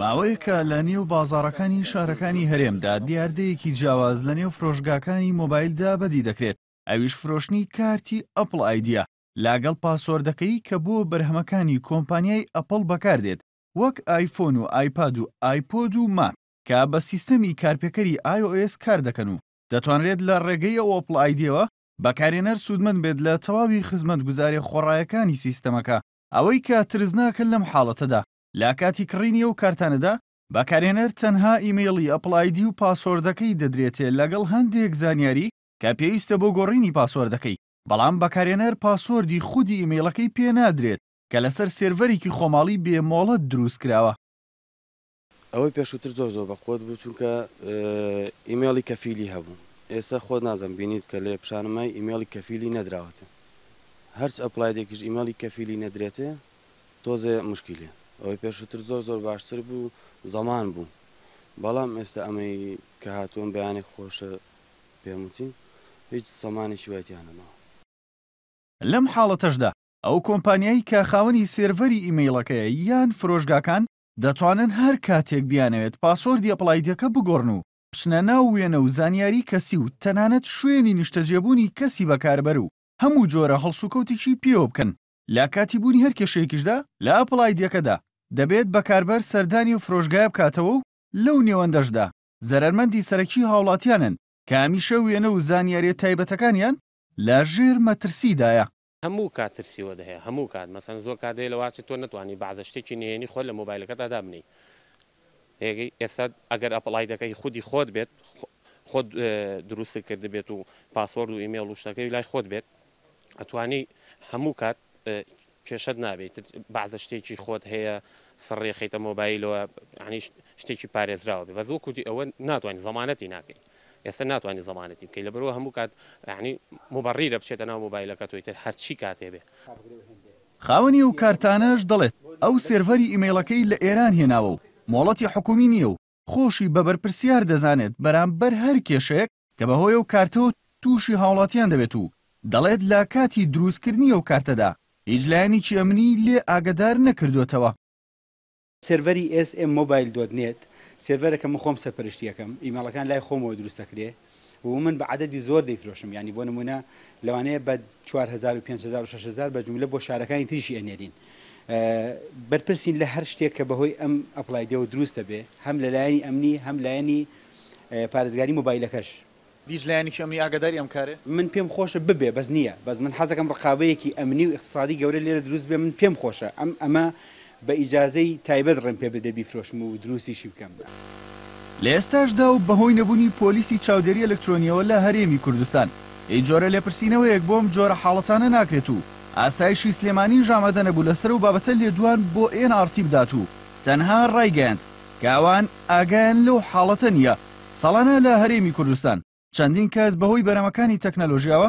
ماوەیەکە لە نێو بازارەکانی شارەکانی هەرێمدا دیاردەیەکی جیاواز لە نێو فرۆژگاکانی مۆبایلدا بەدی دەکرێت ئەویش فرۆشتنی کارتی ئەپل ئایدیا لاگەڵ پاسۆردەکەی کە بۆ بەرهەمەکانی کۆمپانیای ئەپل بەکاردێت وەک ئایفۆن و ئایپاد و ئایپۆد و ماک کە بە سیستەمی کارپێکەری iOS کار دەکەن و دەتوانرێت لە ڕێگەی ئۆپل ئایدیەوە بەکارێنەر سوودمەند بێت لە تەواوی خزمەت گوزاری خۆڕایەکانی سیستەمەکە ئەوەی کە ترزناکە لەم حاڵەتەدا لا کاتی کڕینی و کارتانەدا بەکارێنەر تەنها ئیممەلی ئەپلایدی و پاسۆردەکەی دەدرێتێت لەگەڵ هەندێک زانیاری کە پێویستە بۆ گۆڕینی پاسۆردەکەی بەڵام بەکارێنەر پاسۆردی خودی ئیممەیلەکەی پێنادرێت کە لەسەر سێڤەرێکی خۆماڵی بێمۆڵەت دروست کراوە ئەوەی پێشووتر زۆر زۆر بە خۆت بوو چونکە ئیممەلی کەفیلی هەبوو ئێستا خۆت نازم بینیت کە لێ پیششانمای ئیممەلی کەفیلی نەدراوەتە هەرچ ئەپلایدێکیش ئیممەلی کەفیلی نەدرێتێ تۆزێ مشکیلێ ئەوەی پێشتر زۆر زۆر باشتر بوو زەمان بوو بەڵام ئێستا ئەمەی کە هاتووم بەیانێک خۆشە پێموتی هیچ سەمانێکی وەتیانەمەوە لەم حاڵەتەشدا ئەو کۆمپانیایی کە خاوەنی سێڤەری ئیمەیلەکەی یان فرۆژگاکان دەتوانن هەر کاتێک بیانەوێت پاسۆردی ئەپلایدەکە بگۆڕن و پشنە ناو وێنە و زانیاری کەسی و تەنانەت شوێنی نیشتەجێبوونی کەسی بەکاربەر و هەموو جۆرە هەڵسوکەوتێکی پێوە بکەن لا کاتی بوونی هەر کێشەیەکیشدا لە ئەپلایدەکەدا دەبێت بە کاربەر سەردانی و فرۆژگای بکاتەوە و لەو نێوەندەشدا زەرمەندی سەرەکی هاوڵاتیانن کامیشە وێنە و زانیارێت تایبەتەکانیان لە ژێر مەترسیدایە هەموو کاتترسیوە دەهەیە هەموو کات مەسەن زۆر کاتەیە لەواچێت تۆ نتوانانی بازە شتێکی نێنی خۆ لە مۆبایلەکەدا دابنی ئێستا ئەگەر ئەپڵای دەکەی خودی خۆت بێت خۆت دروست کرد بێت و پاسۆرد و ئیمێل و شتەکەی لای خۆت بێت ئەتوانی هەموو کات کێشت نابێت بازە شتێکی خۆت هەیە سڕێخیتە مۆبایلەوە عنی شتێکی پارێزراوە بێ بەز وەکوتی ئەوە ناتوانانی زمانەتی ناکەین ئێستا ناتوانانی زمانەتی بکەی لە بەرەوە هەموو کات عنی مبڕی دە بچێتە ناو مۆبایلەکە تۆیتر هەرچی کاتێ بێ خاوەنی و کارتانەش دەڵێت ئەو سێڤەری ئیممەیلەکەی لە ئێران هێناوە و مۆڵەتی حکومی نییە و خۆشی بەبەرپرسیار دەزانێت بەرامبەر هەر کێشەیەک کە بەهۆی و کارتەوە تووشی هاوڵاتیان دەبێت و دەڵێت لا کاتی دروستکردنی ئەو کارتەدا هیچ لایەنێکی ئەمنی لێ ئاگدار نەکردوێتەوە سێڤەری SM مۆبایل دۆتنێت سێڤەرەکەم خۆم سەپەرشتیەکەم ئیمەڵەکان لای خۆمەوە دروستەکرێ و من بە عادەتی زۆر دەیفرۆشم ینی بۆ نمونە لەوانەیە بە 4500 بە جملە بۆ شارەکانی تریشی ئەنێرین بەرپرسین لە هەر شتێک کە بەهۆی ئەم ئەپلایدە و دروستە بێ هەم لەلایەنی ئەمنی هەم لایەنی پارێزگاری مۆبایلەکەش دیش لایەنێکی ئەمنی ئاگداری ئەم کارە من پێم خۆشە ببێ بەس نییە بەس من حەزەکەم ڕقاوەیەکی ئەمنی و اقتصادی گەورە لێرە دروست بێ من پێم خۆشە ئەم ئەمە بە ئیجاازەی تایبەت ڕم پێ بدە بیفرۆشم و دروستیشی بکەم بە. لە ئێستاشدا و بەهۆی نەبوونی پۆلیسی چاودێری ئەلکترۆنیەوە لە هەرێمی کوردستان ئەی جۆرە لێپرسینەوەیەک بۆم جۆرە حاڵەتانە ناکرێت و ئاسایشی سلێمانی ژامەدە نەبوو لەسەر و بابەتە لێدوان بۆ ئێنارتی بدات و تەنها ڕایگەاند کاوان ئاگەن لەو حاڵەتە نیە ساڵانە لە هەرێمی کوردستان چەندین کەس بەهۆی بەرەمەکانی تەکنەلۆژیاوە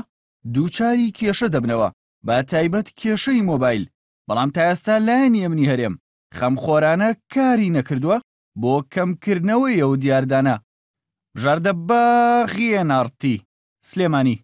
دووچاری کێشە دەبنەوە بە تایبەت کێشەی مۆبایل بەڵام تا ئێستا لایەنی ئەمنی هەرێم خەمخۆرانە کاری نەکردووە بۆ کەمکردنەوەی ئەو دیاردانە بژاردە باخیە نارتی سلێمانی